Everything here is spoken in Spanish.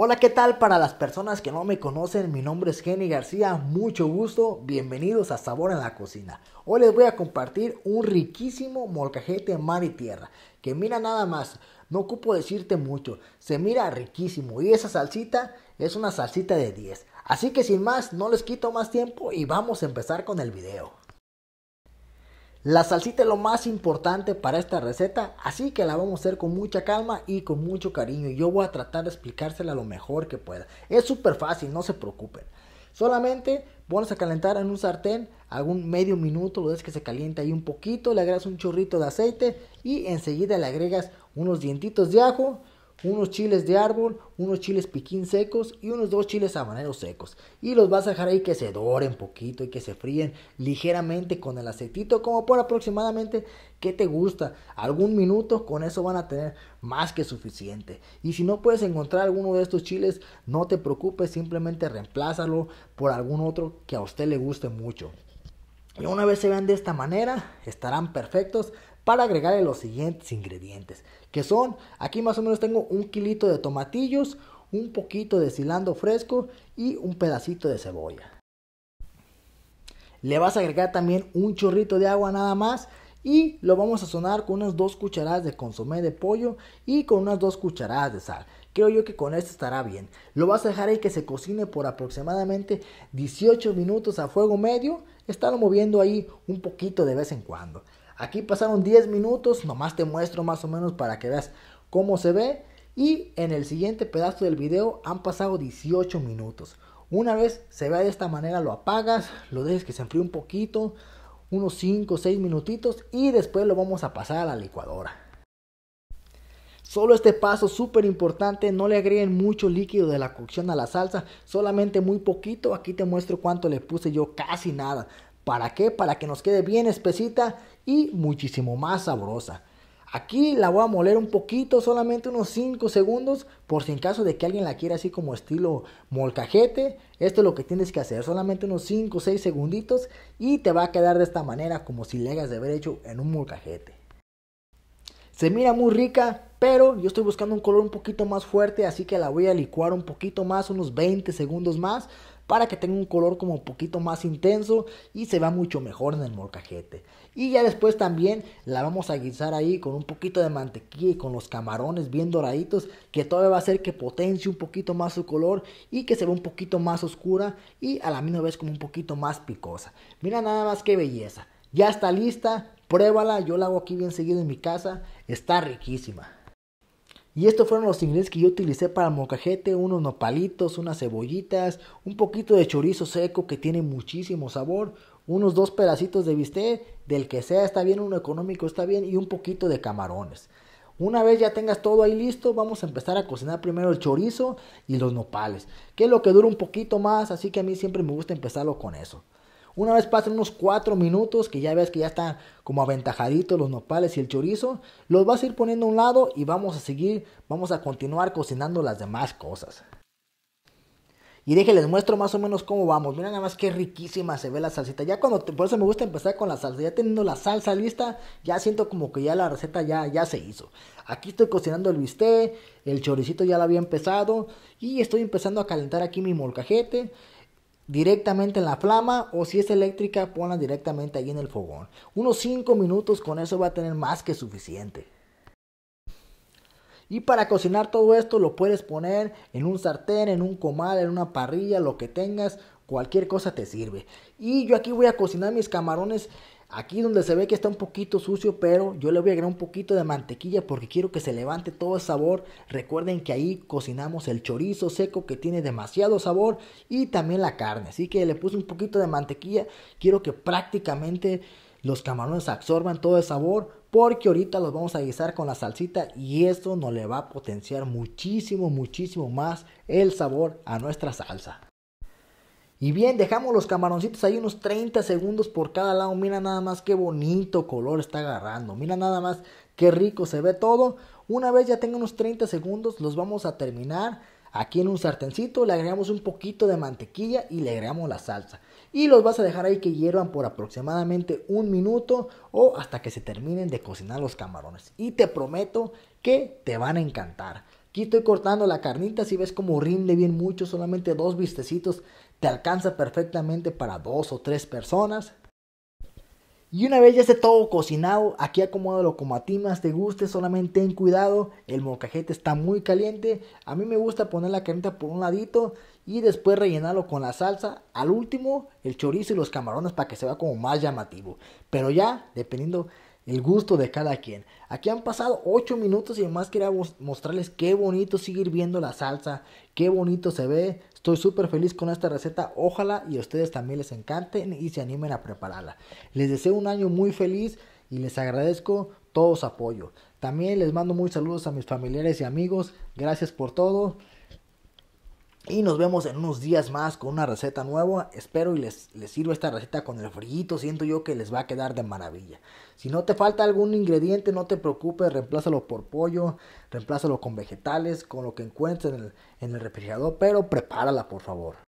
Hola, ¿qué tal? Para las personas que no me conocen, mi nombre es Jenny García, mucho gusto, bienvenidos a Sabor en la Cocina. Hoy les voy a compartir un riquísimo molcajete mar y tierra, que mira nada más, no ocupo decirte mucho, se mira riquísimo y esa salsita es una salsita de 10. Así que sin más, no les quito más tiempo y vamos a empezar con el video. La salsita es lo más importante para esta receta, así que la vamos a hacer con mucha calma y con mucho cariño. Yo voy a tratar de explicársela lo mejor que pueda. Es súper fácil, no se preocupen. Solamente vamos a calentar en un sartén algún medio minuto, lo es que se calienta ahí un poquito, le agregas un chorrito de aceite y enseguida le agregas unos dientitos de ajo, unos chiles de árbol, unos chiles piquín secos y unos dos chiles habaneros secos. Y los vas a dejar ahí que se doren poquito y que se fríen ligeramente con el aceitito, como por aproximadamente que te gusta, algún minuto, con eso van a tener más que suficiente. Y si no puedes encontrar alguno de estos chiles, no te preocupes, simplemente reemplázalo por algún otro que a usted le guste mucho. Y una vez se vean de esta manera, estarán perfectos para agregarle los siguientes ingredientes, que son, aquí más o menos tengo un kilito de tomatillos, un poquito de cilantro fresco y un pedacito de cebolla. Le vas a agregar también un chorrito de agua nada más y lo vamos a sonar con unas dos cucharadas de consomé de pollo y con unas dos cucharadas de sal. Creo yo que con esto estará bien. Lo vas a dejar ahí que se cocine por aproximadamente 18 minutos a fuego medio. estando moviendo ahí un poquito de vez en cuando. Aquí pasaron 10 minutos, nomás te muestro más o menos para que veas cómo se ve. Y en el siguiente pedazo del video han pasado 18 minutos. Una vez se vea de esta manera lo apagas, lo dejes que se enfríe un poquito, unos 5 o 6 minutitos y después lo vamos a pasar a la licuadora. Solo este paso súper importante, no le agreguen mucho líquido de la cocción a la salsa, solamente muy poquito. Aquí te muestro cuánto le puse yo, casi nada. ¿Para qué? Para que nos quede bien espesita y muchísimo más sabrosa. Aquí la voy a moler un poquito, solamente unos 5 segundos, por si en caso de que alguien la quiera así como estilo molcajete, esto es lo que tienes que hacer, solamente unos 5 o 6 segunditos y te va a quedar de esta manera como si le hagas de haber hecho en un molcajete. Se mira muy rica, pero yo estoy buscando un color un poquito más fuerte, así que la voy a licuar un poquito más, unos 20 segundos más, para que tenga un color como un poquito más intenso y se vea mucho mejor en el molcajete. Y ya después también la vamos a guisar ahí con un poquito de mantequilla y con los camarones bien doraditos, que todavía va a hacer que potencie un poquito más su color y que se vea un poquito más oscura y a la misma vez como un poquito más picosa. Mira nada más qué belleza. Ya está lista, pruébala, yo la hago aquí bien seguido en mi casa, está riquísima. Y estos fueron los ingredientes que yo utilicé para el unos nopalitos, unas cebollitas, un poquito de chorizo seco que tiene muchísimo sabor, unos dos pedacitos de bistec, del que sea está bien, uno económico está bien y un poquito de camarones. Una vez ya tengas todo ahí listo, vamos a empezar a cocinar primero el chorizo y los nopales, que es lo que dura un poquito más, así que a mí siempre me gusta empezarlo con eso. Una vez pasen unos 4 minutos, que ya ves que ya están como aventajaditos los nopales y el chorizo, los vas a ir poniendo a un lado y vamos a seguir, vamos a continuar cocinando las demás cosas. Y dije, les muestro más o menos cómo vamos. Miren nada más qué riquísima se ve la salsita. Ya cuando, por eso me gusta empezar con la salsa. Ya teniendo la salsa lista, ya siento como que ya la receta ya, ya se hizo. Aquí estoy cocinando el bistec, el choricito ya lo había empezado. Y estoy empezando a calentar aquí mi molcajete directamente en la flama o si es eléctrica, ponla directamente ahí en el fogón. Unos 5 minutos con eso va a tener más que suficiente. Y para cocinar todo esto lo puedes poner en un sartén, en un comal, en una parrilla, lo que tengas, cualquier cosa te sirve. Y yo aquí voy a cocinar mis camarones Aquí donde se ve que está un poquito sucio, pero yo le voy a agregar un poquito de mantequilla porque quiero que se levante todo el sabor. Recuerden que ahí cocinamos el chorizo seco que tiene demasiado sabor y también la carne. Así que le puse un poquito de mantequilla. Quiero que prácticamente los camarones absorban todo el sabor porque ahorita los vamos a guisar con la salsita y esto nos le va a potenciar muchísimo, muchísimo más el sabor a nuestra salsa. Y bien, dejamos los camaroncitos ahí unos 30 segundos por cada lado. Mira nada más qué bonito color está agarrando. Mira nada más qué rico se ve todo. Una vez ya tenga unos 30 segundos, los vamos a terminar. Aquí en un sartencito le agregamos un poquito de mantequilla y le agregamos la salsa. Y los vas a dejar ahí que hiervan por aproximadamente un minuto o hasta que se terminen de cocinar los camarones. Y te prometo que te van a encantar. Aquí estoy cortando la carnita, si ves como rinde bien mucho, solamente dos vistecitos te alcanza perfectamente para dos o tres personas. Y una vez ya esté todo cocinado, aquí acomódalo como a ti más te guste, solamente ten cuidado, el mocajete está muy caliente, a mí me gusta poner la carnita por un ladito y después rellenarlo con la salsa, al último el chorizo y los camarones para que se vea como más llamativo, pero ya dependiendo el gusto de cada quien. Aquí han pasado 8 minutos y además quería mostrarles qué bonito seguir viendo la salsa, qué bonito se ve. Estoy súper feliz con esta receta, ojalá y a ustedes también les encanten y se animen a prepararla. Les deseo un año muy feliz y les agradezco todo su apoyo. También les mando muy saludos a mis familiares y amigos, gracias por todo. Y nos vemos en unos días más con una receta nueva. Espero y les, les sirva esta receta con el frillito. Siento yo que les va a quedar de maravilla. Si no te falta algún ingrediente, no te preocupes. Reemplázalo por pollo, reemplázalo con vegetales, con lo que encuentres en el, en el refrigerador. Pero prepárala, por favor.